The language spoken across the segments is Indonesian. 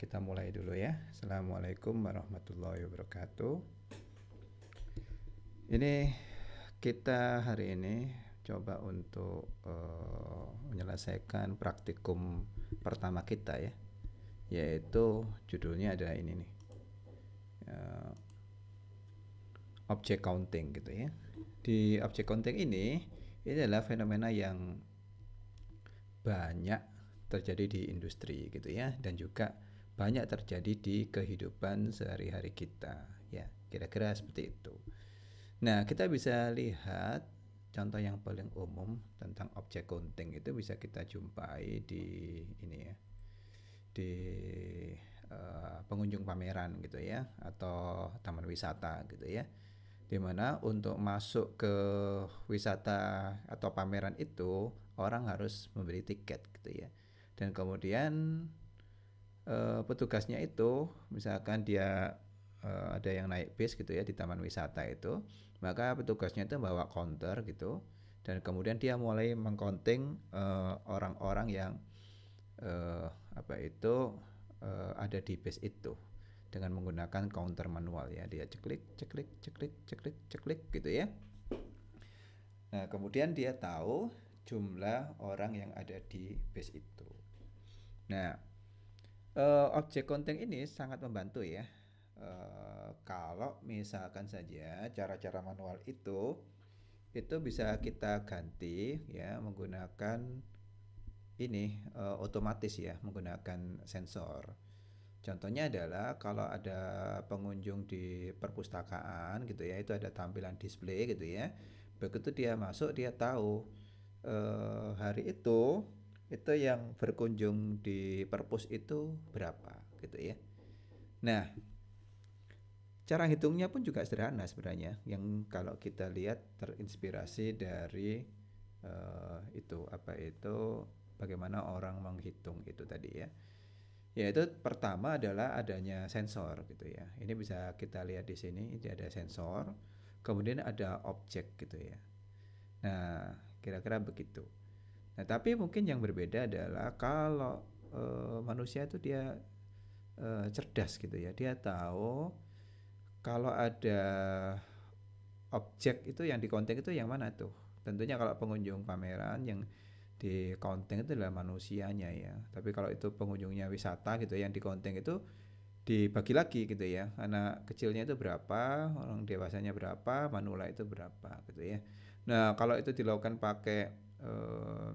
Kita mulai dulu ya. Assalamualaikum warahmatullahi wabarakatuh. Ini kita hari ini coba untuk uh, menyelesaikan praktikum pertama kita ya, yaitu judulnya adalah ini nih, uh, eh, object counting gitu ya. Di object counting ini, ini adalah fenomena yang banyak terjadi di industri gitu ya, dan juga banyak terjadi di kehidupan sehari-hari kita ya kira-kira seperti itu nah kita bisa lihat contoh yang paling umum tentang objek counting itu bisa kita jumpai di ini ya di uh, pengunjung pameran gitu ya atau taman wisata gitu ya dimana untuk masuk ke wisata atau pameran itu orang harus membeli tiket gitu ya dan kemudian uh, petugasnya itu misalkan dia uh, ada yang naik bis gitu ya di taman wisata itu maka petugasnya itu bawa counter gitu dan kemudian dia mulai mengkonting uh, orang-orang yang uh, apa itu uh, ada di bis itu dengan menggunakan counter manual ya dia ceklik ceklik ceklik ceklik ceklik gitu ya nah kemudian dia tahu jumlah orang yang ada di bis itu nah uh, objek konten ini sangat membantu ya. Uh, kalau misalkan saja cara-cara manual itu itu bisa kita ganti ya menggunakan ini uh, otomatis ya menggunakan sensor. Contohnya adalah kalau ada pengunjung di perpustakaan gitu ya, itu ada tampilan display gitu ya. Begitu dia masuk dia tahu uh, hari itu itu yang berkunjung di perpus itu berapa gitu ya. Nah, cara hitungnya pun juga sederhana sebenarnya. Yang kalau kita lihat terinspirasi dari uh, itu apa itu bagaimana orang menghitung itu tadi ya. Yaitu pertama adalah adanya sensor gitu ya. Ini bisa kita lihat di sini, ini ada sensor, kemudian ada objek gitu ya. Nah, kira-kira begitu. Nah, tapi mungkin yang berbeda adalah kalau e, manusia itu dia e, cerdas gitu ya. Dia tahu kalau ada objek itu yang di counting itu yang mana tuh. Tentunya kalau pengunjung pameran yang di counting itu adalah manusianya ya. Tapi kalau itu pengunjungnya wisata gitu ya, yang di counting itu dibagi lagi gitu ya. Anak kecilnya itu berapa, orang dewasanya berapa, manula itu berapa gitu ya. Nah, kalau itu dilakukan pakai eh,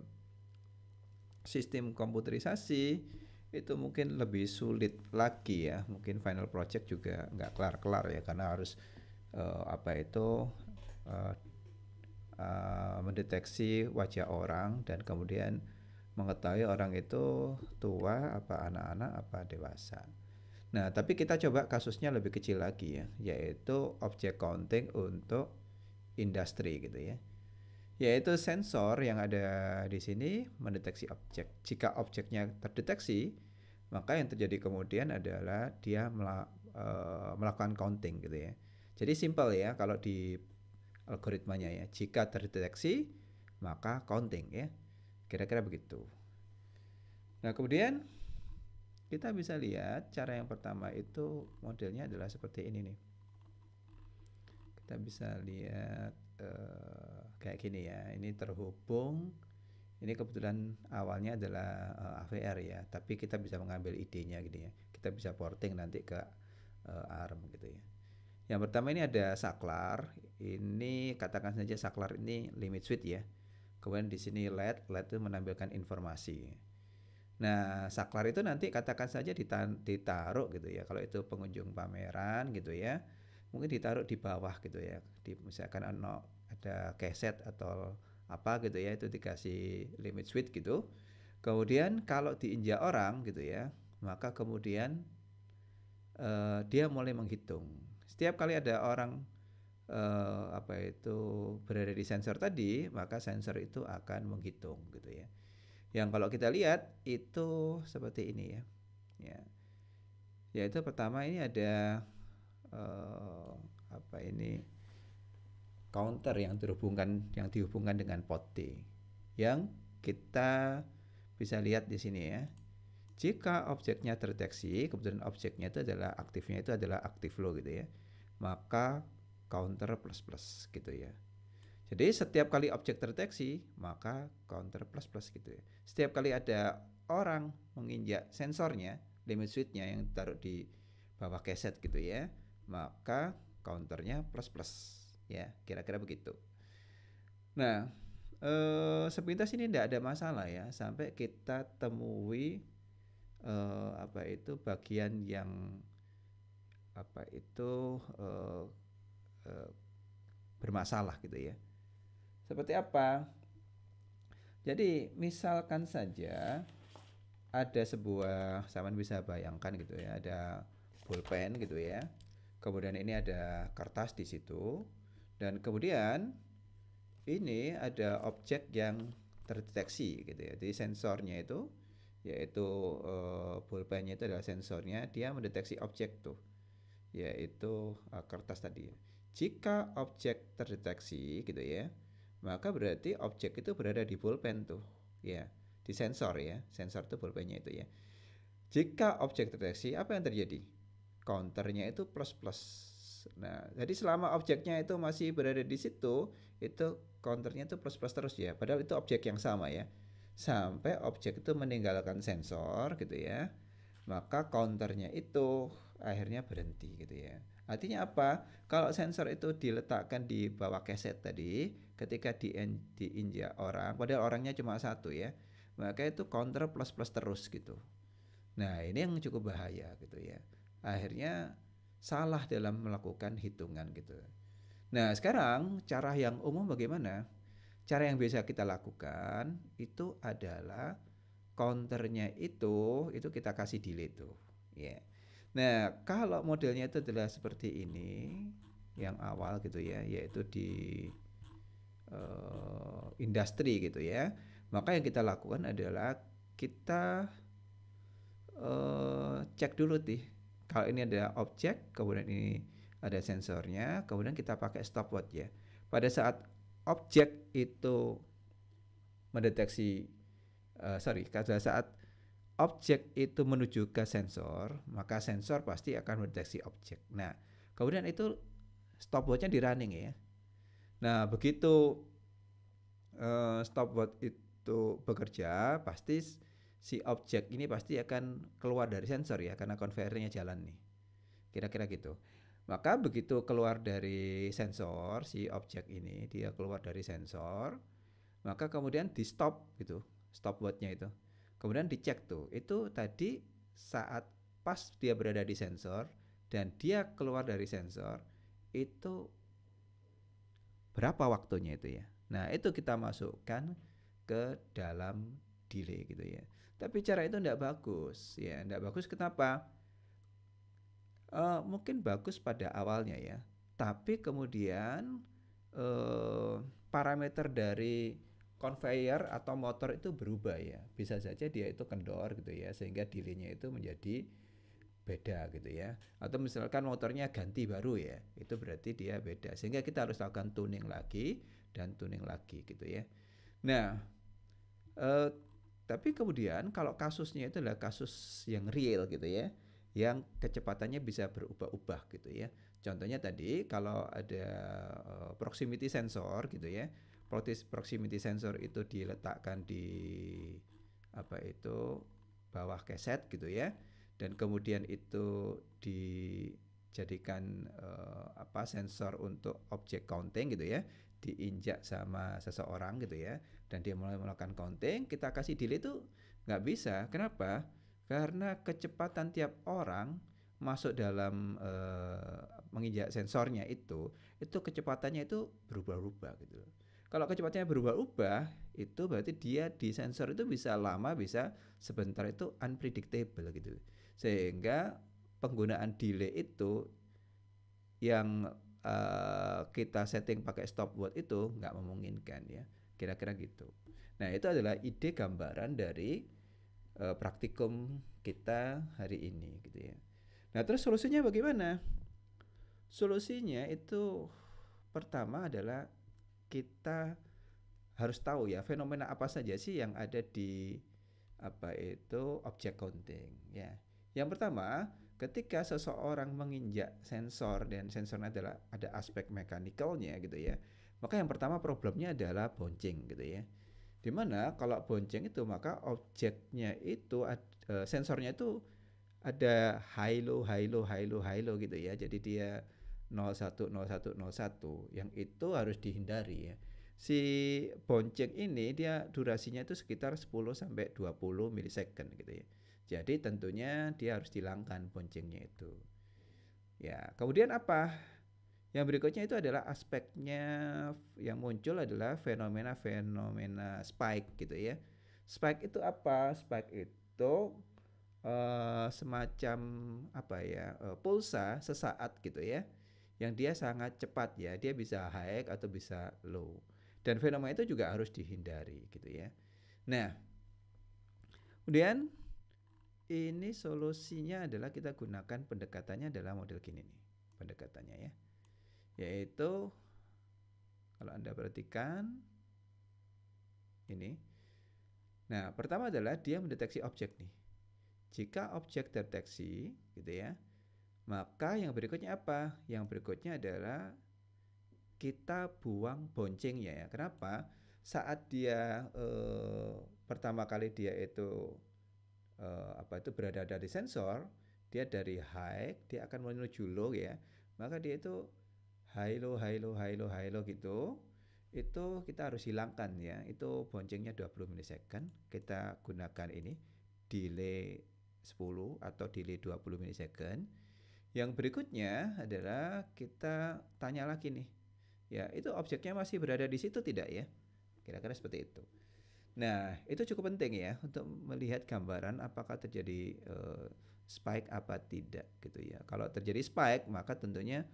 sistem komputerisasi itu mungkin lebih sulit lagi ya mungkin final project juga nggak kelar-kelar ya karena harus uh, apa itu uh, uh, mendeteksi wajah orang dan kemudian mengetahui orang itu tua apa anak-anak apa dewasa. Nah, tapi kita coba kasusnya lebih kecil lagi ya, yaitu objek counting untuk industri gitu ya yaitu sensor yang ada di sini mendeteksi objek. Jika objeknya terdeteksi, maka yang terjadi kemudian adalah dia eh, melakukan counting gitu ya. Jadi simple ya kalau di algoritmanya ya. Jika terdeteksi, maka counting ya. Kira-kira begitu. Nah, kemudian kita bisa lihat cara yang pertama itu modelnya adalah seperti ini nih. Kita bisa lihat uh, kayak gini ya. Ini terhubung. Ini kebetulan awalnya adalah uh, eh, AVR ya, tapi kita bisa mengambil idenya gitu ya. Kita bisa porting nanti ke uh, eh, ARM gitu ya. Yang pertama ini ada saklar. Ini katakan saja saklar ini limit switch ya. Kemudian di sini LED, LED itu menampilkan informasi. Nah, saklar itu nanti katakan saja ditaruh gitu ya. Kalau itu pengunjung pameran gitu ya, mungkin ditaruh di bawah gitu ya. Di misalkan ada keset atau apa gitu ya itu dikasih limit switch gitu kemudian kalau diinjak orang gitu ya maka kemudian uh, dia mulai menghitung setiap kali ada orang uh, apa itu berada di sensor tadi maka sensor itu akan menghitung gitu ya yang kalau kita lihat itu seperti ini ya ya yaitu pertama ini ada uh, apa ini counter yang terhubungkan yang dihubungkan dengan pot D yang kita bisa lihat di sini ya. Jika objeknya terdeteksi, kebetulan objeknya itu adalah aktifnya itu adalah active flow gitu ya. Maka counter plus plus gitu ya. Jadi setiap kali objek terdeteksi, maka counter plus plus gitu ya. Setiap kali ada orang menginjak sensornya, limit switchnya yang taruh di bawah keset gitu ya, maka counternya plus plus ya kira-kira begitu nah eh, sepintas ini tidak ada masalah ya sampai kita temui eh, apa itu bagian yang apa itu eh, eh, bermasalah gitu ya seperti apa jadi misalkan saja ada sebuah sama bisa bayangkan gitu ya ada pulpen gitu ya kemudian ini ada kertas di situ dan kemudian ini ada objek yang terdeteksi gitu ya. Jadi sensornya itu yaitu uh, eh, pulpennya itu adalah sensornya dia mendeteksi objek tuh yaitu uh, kertas tadi. Jika objek terdeteksi gitu ya, maka berarti objek itu berada di pulpen tuh ya, di sensor ya, sensor tuh pulpennya itu ya. Jika objek terdeteksi apa yang terjadi? Counternya itu plus plus Nah, jadi selama objeknya itu masih berada di situ, itu counternya itu plus plus terus ya. Padahal itu objek yang sama ya. Sampai objek itu meninggalkan sensor gitu ya. Maka counternya itu akhirnya berhenti gitu ya. Artinya apa? Kalau sensor itu diletakkan di bawah keset tadi, ketika di diinjak orang, padahal orangnya cuma satu ya, maka itu counter plus plus terus gitu. Nah ini yang cukup bahaya gitu ya. Akhirnya salah dalam melakukan hitungan gitu. Nah, sekarang cara yang umum bagaimana? Cara yang biasa kita lakukan itu adalah counternya itu itu kita kasih delay tuh. Ya. Yeah. Nah, kalau modelnya itu adalah seperti ini yang awal gitu ya, yaitu di uh, industri gitu ya. Maka yang kita lakukan adalah kita uh, cek dulu nih kalau ini ada objek, kemudian ini ada sensornya, kemudian kita pakai stopwatch ya. Pada saat objek itu mendeteksi, uh, sorry, pada saat objek itu menuju ke sensor, maka sensor pasti akan mendeteksi objek. Nah, kemudian itu stopwatchnya di running ya. Nah, begitu uh, stopwatch itu bekerja, pasti si objek ini pasti akan keluar dari sensor ya karena konvernya jalan nih. Kira-kira gitu. Maka begitu keluar dari sensor si objek ini, dia keluar dari sensor, maka kemudian di stop gitu, stop buatnya itu. Kemudian dicek tuh, itu tadi saat pas dia berada di sensor dan dia keluar dari sensor itu berapa waktunya itu ya. Nah, itu kita masukkan ke dalam delay gitu ya. Tapi cara itu tidak bagus, ya tidak bagus. Kenapa? Uh, mungkin bagus pada awalnya ya, tapi kemudian uh, parameter dari conveyor atau motor itu berubah ya. Bisa saja dia itu kendor gitu ya, sehingga delaynya itu menjadi beda gitu ya atau misalkan motornya ganti baru ya itu berarti dia beda sehingga kita harus lakukan tuning lagi dan tuning lagi gitu ya nah eh, tapi kemudian kalau kasusnya itu adalah kasus yang real gitu ya, yang kecepatannya bisa berubah-ubah gitu ya. Contohnya tadi kalau ada eh, proximity sensor gitu ya, proximity sensor itu diletakkan di apa itu bawah keset gitu ya, dan kemudian itu dijadikan uh, apa sensor untuk objek counting gitu ya diinjak sama seseorang gitu ya dan dia mulai melakukan counting kita kasih delay itu nggak bisa kenapa karena kecepatan tiap orang masuk dalam e, menginjak sensornya itu itu kecepatannya itu berubah-ubah gitu loh kalau kecepatannya berubah-ubah itu berarti dia di sensor itu bisa lama bisa sebentar itu unpredictable gitu sehingga penggunaan delay itu yang uh, kita setting pakai stop word itu nggak memungkinkan ya kira-kira gitu. Nah itu adalah ide gambaran dari uh, praktikum kita hari ini gitu ya. Nah terus solusinya bagaimana? Solusinya itu pertama adalah kita harus tahu ya fenomena apa saja sih yang ada di apa itu objek counting ya. Yang pertama ketika seseorang menginjak sensor dan sensornya adalah ada aspek mekanikalnya gitu ya maka yang pertama problemnya adalah bonceng gitu ya dimana kalau bonceng itu maka objeknya itu eh, sensornya itu ada high low high low high low high low gitu ya jadi dia 01 01 01 yang itu harus dihindari ya si bonceng ini dia durasinya itu sekitar 10 sampai 20 milisecond gitu ya jadi tentunya dia harus dihilangkan boncengnya itu. Ya, kemudian apa? Yang berikutnya itu adalah aspeknya yang muncul adalah fenomena-fenomena spike gitu ya. Spike itu apa? Spike itu uh, semacam apa ya? Uh, pulsa sesaat gitu ya. Yang dia sangat cepat ya. Dia bisa high atau bisa low. Dan fenomena itu juga harus dihindari gitu ya. Nah, kemudian ini solusinya adalah kita gunakan pendekatannya adalah model gini nih, pendekatannya ya. Yaitu kalau Anda perhatikan ini. Nah, pertama adalah dia mendeteksi objek nih. Jika objek terdeteksi, gitu ya, maka yang berikutnya apa? Yang berikutnya adalah kita buang boncengnya ya. Kenapa? Saat dia eh, pertama kali dia itu uh, apa itu berada dari sensor, dia dari high dia akan menuju low ya. Maka dia itu high low high low high low high low gitu. Itu kita harus hilangkan ya. Itu boncengnya 20 milisecond. Kita gunakan ini delay 10 atau delay 20 milisecond. Yang berikutnya adalah kita tanya lagi nih. Ya, itu objeknya masih berada di situ tidak ya? Kira-kira seperti itu. Nah, itu cukup penting ya untuk melihat gambaran apakah terjadi uh, spike apa tidak gitu ya. Kalau terjadi spike, maka tentunya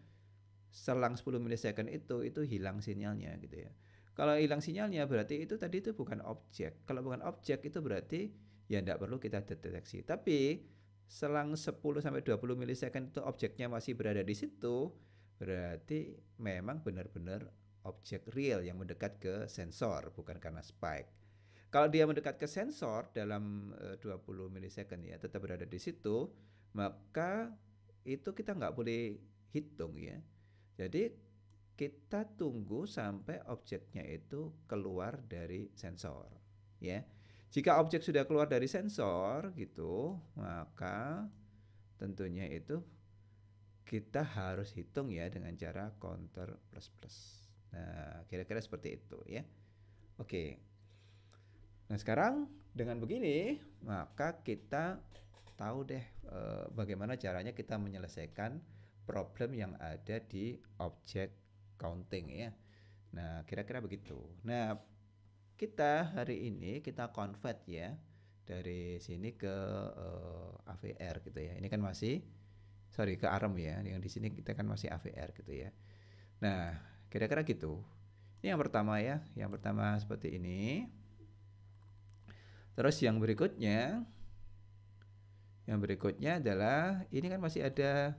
selang 10 milisecond itu itu hilang sinyalnya gitu ya. Kalau hilang sinyalnya berarti itu tadi itu bukan objek. Kalau bukan objek itu berarti ya tidak perlu kita deteksi. Tapi selang 10 sampai 20 milisecond itu objeknya masih berada di situ, berarti memang benar-benar objek real yang mendekat ke sensor bukan karena spike. Kalau dia mendekat ke sensor dalam 20 eh, milisecond ya, tetap berada di situ, maka itu kita nggak boleh hitung ya. Jadi kita tunggu sampai objeknya itu keluar dari sensor ya. Jika objek sudah keluar dari sensor gitu, maka tentunya itu kita harus hitung ya dengan cara counter plus plus. Nah, kira-kira seperti itu ya. Oke. Okay. Nah sekarang dengan begini maka kita tahu deh e, bagaimana caranya kita menyelesaikan problem yang ada di object counting ya. Nah kira-kira begitu. Nah kita hari ini kita convert ya dari sini ke e, eh, AVR gitu ya. Ini kan masih sorry ke ARM ya. Yang di sini kita kan masih AVR gitu ya. Nah, kira-kira gitu. Ini yang pertama ya. Yang pertama seperti ini. Terus yang berikutnya yang berikutnya adalah ini kan masih ada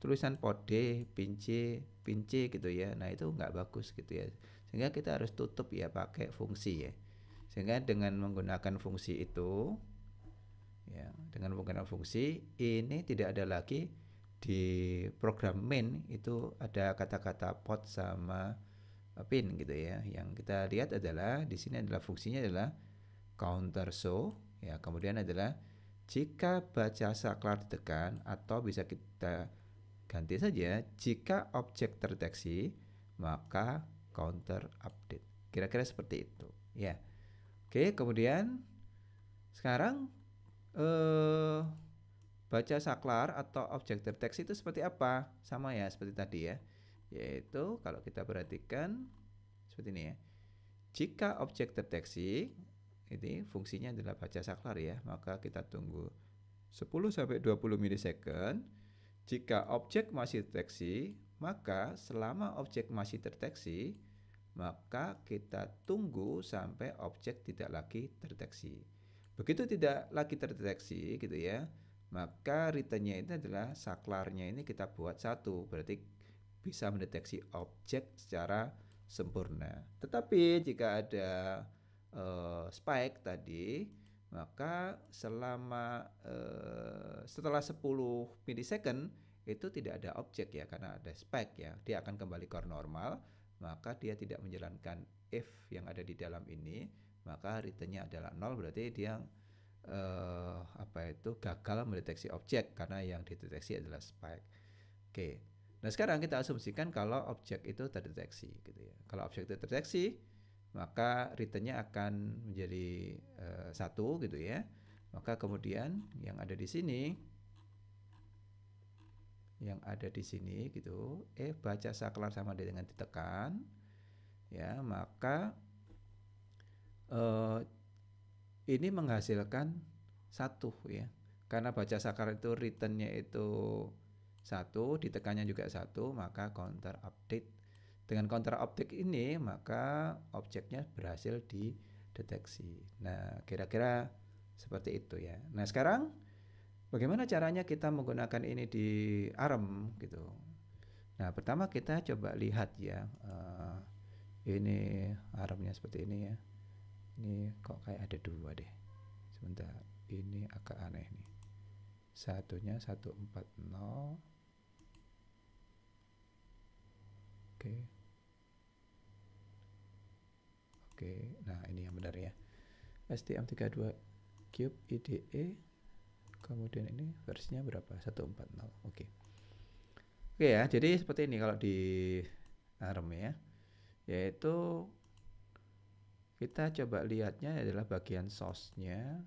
tulisan pode, pinci, pinci gitu ya. Nah, itu nggak bagus gitu ya. Sehingga kita harus tutup ya pakai fungsi ya. Sehingga dengan menggunakan fungsi itu ya, dengan menggunakan fungsi ini tidak ada lagi di program main itu ada kata-kata pot sama pin gitu ya. Yang kita lihat adalah di sini adalah fungsinya adalah counter so ya kemudian adalah jika baca saklar ditekan atau bisa kita ganti saja jika objek terdeteksi maka counter update kira-kira seperti itu ya oke kemudian sekarang eh, baca saklar atau objek terdeteksi itu seperti apa sama ya seperti tadi ya yaitu kalau kita perhatikan seperti ini ya jika objek terdeteksi ini fungsinya adalah baca saklar ya, maka kita tunggu 10 sampai 20 milisecond. Jika objek masih deteksi, maka selama objek masih terdeteksi, maka kita tunggu sampai objek tidak lagi terdeteksi. Begitu tidak lagi terdeteksi gitu ya, maka returnnya ini adalah saklarnya ini kita buat satu, berarti bisa mendeteksi objek secara sempurna. Tetapi jika ada uh, spike tadi maka selama uh, setelah 10 milisecond itu tidak ada objek ya karena ada spike ya dia akan kembali ke normal maka dia tidak menjalankan if yang ada di dalam ini maka returnnya adalah nol berarti dia uh, apa itu gagal mendeteksi objek karena yang dideteksi adalah spike oke okay. nah sekarang kita asumsikan kalau objek itu terdeteksi gitu ya kalau objek itu terdeteksi maka returnnya akan menjadi eh, satu uh, gitu ya. Maka kemudian yang ada di sini yang ada di sini gitu, eh baca saklar sama dengan ditekan ya, maka uh, ini menghasilkan satu ya. Karena baca saklar itu returnnya itu satu, ditekannya juga satu, maka counter update dengan counter optik ini maka objeknya berhasil dideteksi. Nah, kira-kira seperti itu ya. Nah, sekarang bagaimana caranya kita menggunakan ini di ARM gitu. Nah, pertama kita coba lihat ya. Uh, ini ARM-nya seperti ini ya. Ini kok kayak ada dua deh. Sebentar, ini agak aneh nih. Satunya 140. Oke. Okay. Oke, nah ini yang benar ya. STM32 Cube IDE kemudian ini versinya berapa? 140. Oke. Oke ya, jadi seperti ini kalau di ARM ya. Yaitu kita coba lihatnya adalah bagian source-nya.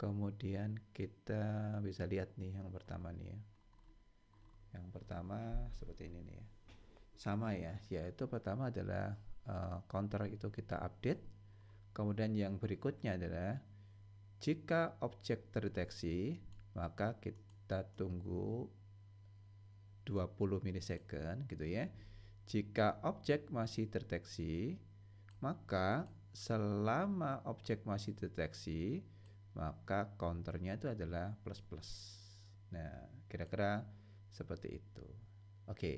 Kemudian kita bisa lihat nih yang pertama nih ya. Yang pertama seperti ini nih ya. Sama ya, yaitu pertama adalah Eh, counter itu kita update. Kemudian yang berikutnya adalah jika objek terdeteksi, maka kita tunggu 20 milisecond gitu ya. Jika objek masih terdeteksi, maka selama objek masih terdeteksi maka counternya itu adalah plus plus. Nah, kira-kira seperti itu. Oke. Okay.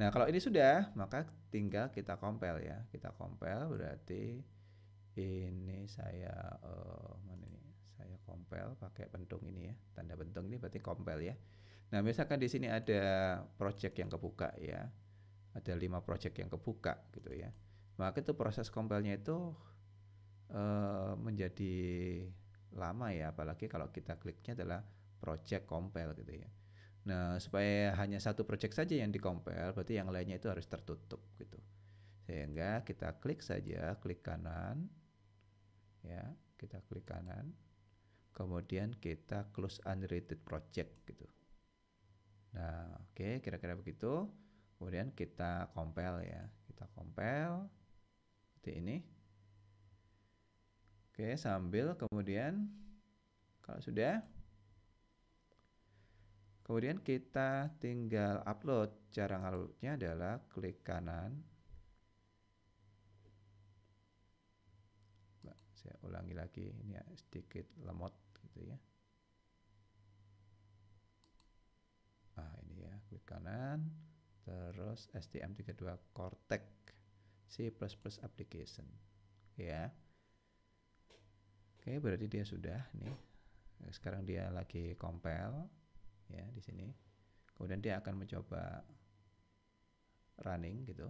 Nah, kalau ini sudah, maka tinggal kita compile ya. Kita compile berarti ini saya uh, mana ini? Saya compile pakai bentung ini ya. Tanda bentung ini berarti compile ya. Nah, misalkan di sini ada project yang kebuka ya. Ada lima project yang kebuka gitu ya. Maka itu proses compile-nya itu uh, menjadi lama ya, apalagi kalau kita kliknya adalah project compile gitu ya. Nah, supaya hanya satu project saja yang dikompel, berarti yang lainnya itu harus tertutup gitu. Sehingga kita klik saja, klik kanan. Ya, kita klik kanan. Kemudian kita close unrated project gitu. Nah, oke, okay, kira-kira begitu. Kemudian kita compile ya. Kita compile seperti ini. Oke, okay, sambil kemudian kalau sudah Kemudian kita tinggal upload. Cara ngaluknya adalah klik kanan. saya ulangi lagi, ini ya, sedikit lemot gitu ya. Ah, ini ya, klik kanan. Terus STM32 Cortex C++ application. Ya. Oke, berarti dia sudah nih. Sekarang dia lagi compile ya di sini. Kemudian dia akan mencoba running gitu.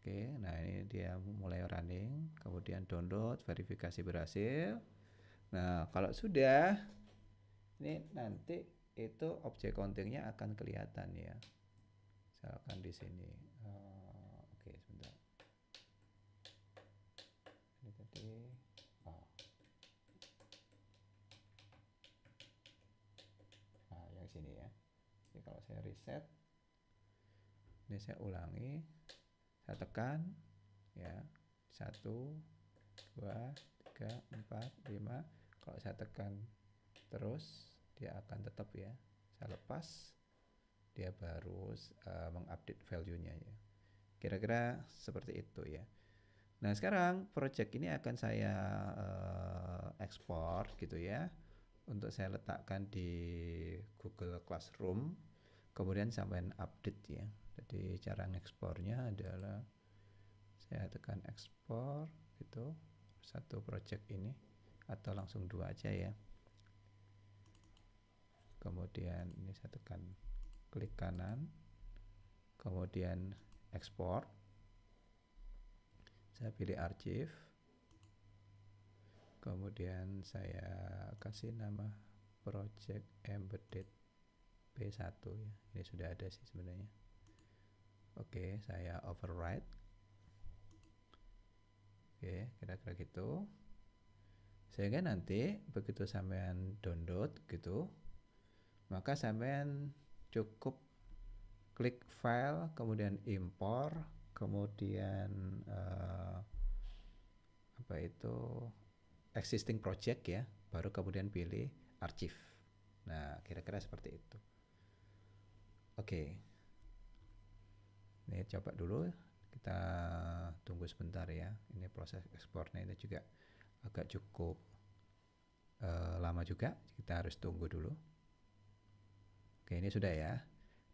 Oke, nah ini dia mulai running, kemudian download, verifikasi berhasil. Nah, kalau sudah ini nanti itu objek countingnya akan kelihatan ya. Misalkan di sini kalau saya reset, ini saya ulangi, saya tekan, ya, satu, dua, tiga, empat, lima. Kalau saya tekan terus, dia akan tetap ya. Saya lepas, dia baru uh, mengupdate value-nya ya. Kira-kira seperti itu ya. Nah sekarang project ini akan saya uh, eh, ekspor gitu ya untuk saya letakkan di Google Classroom kemudian sampai update ya jadi cara ngekspornya adalah saya tekan ekspor itu satu project ini atau langsung dua aja ya kemudian ini saya tekan klik kanan kemudian ekspor saya pilih archive kemudian saya kasih nama project embedded P1 ya. Ini sudah ada sih sebenarnya. Oke, saya override. Oke, kira-kira gitu. Sehingga nanti begitu sampean download gitu, maka sampean cukup klik file, kemudian import, kemudian uh, apa itu existing project ya, baru kemudian pilih archive. Nah, kira-kira seperti itu. Oke. Okay. Ini coba dulu. Kita tunggu sebentar ya. Ini proses ekspornya ini juga agak cukup uh, lama juga. Kita harus tunggu dulu. Oke, okay, ini sudah ya.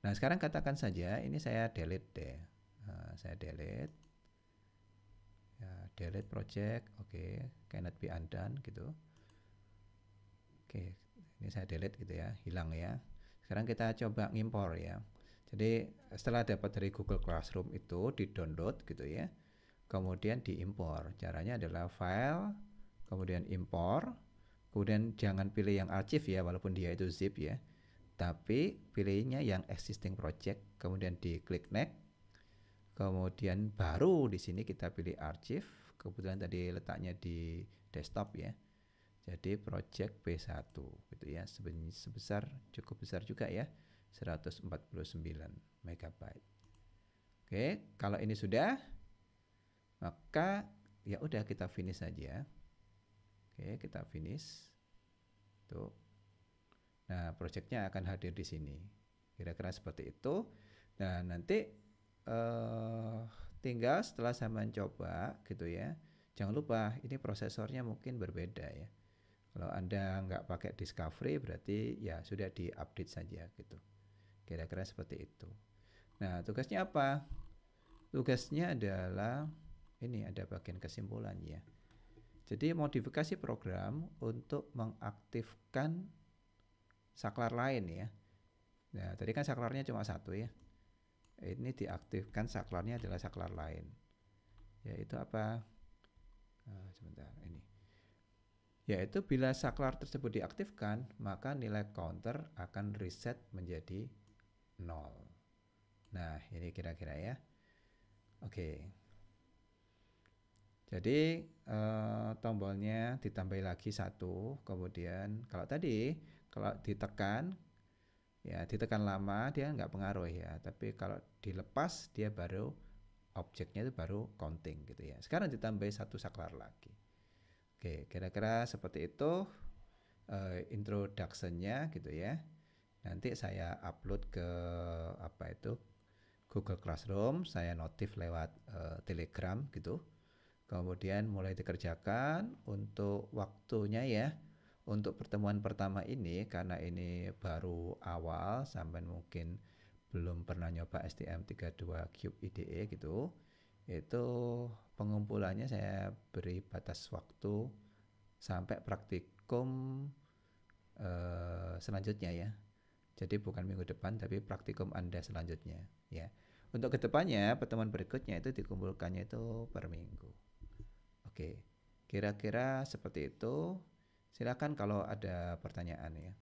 Nah, sekarang katakan saja ini saya delete deh. Uh, saya delete. Ya, delete project. Oke, okay. cannot be undone gitu. Oke, ini saya delete gitu ya, hilang ya. Sekarang kita coba ngimpor ya. Jadi setelah dapat dari Google Classroom itu di download gitu ya, kemudian diimpor. Caranya adalah file, kemudian impor, kemudian jangan pilih yang archive ya, walaupun dia itu zip ya, tapi pilihnya yang existing project, kemudian diklik next, kemudian baru di sini kita pilih archive, kebetulan tadi letaknya di desktop ya, jadi project B1 gitu ya sebesar cukup besar juga ya 149 MB. Oke, kalau ini sudah maka ya udah kita finish saja. Oke, kita finish. Tuh. Nah, projectnya akan hadir di sini. Kira-kira seperti itu. Nah, nanti uh, tinggal setelah saya mencoba gitu ya. Jangan lupa ini prosesornya mungkin berbeda ya kalau Anda nggak pakai Discovery berarti ya sudah diupdate saja gitu. Kira-kira seperti itu. Nah, tugasnya apa? Tugasnya adalah ini ada bagian kesimpulan ya. Jadi modifikasi program untuk mengaktifkan saklar lain ya. Nah, tadi kan saklarnya cuma satu ya. Ini diaktifkan saklarnya adalah saklar lain. Yaitu apa? Uh, sebentar, ini yaitu bila saklar tersebut diaktifkan, maka nilai counter akan reset menjadi 0. Nah, ini kira-kira ya. Oke. Jadi eh, tombolnya ditambah lagi satu, kemudian kalau tadi kalau ditekan ya ditekan lama dia nggak pengaruh ya, tapi kalau dilepas dia baru objeknya itu baru counting gitu ya. Sekarang ditambah satu saklar lagi. Oke, kira-kira seperti itu uh, introduction-nya gitu ya. Nanti saya upload ke apa itu Google Classroom, saya notif lewat uh, Telegram gitu. Kemudian mulai dikerjakan untuk waktunya ya. Untuk pertemuan pertama ini karena ini baru awal sampai mungkin belum pernah nyoba STM 32 Cube IDE gitu. Itu pengumpulannya saya beri batas waktu sampai praktikum uh, selanjutnya ya. Jadi bukan minggu depan tapi praktikum Anda selanjutnya ya. Untuk kedepannya pertemuan berikutnya itu dikumpulkannya itu per minggu. Oke, kira-kira seperti itu. Silakan kalau ada pertanyaan ya.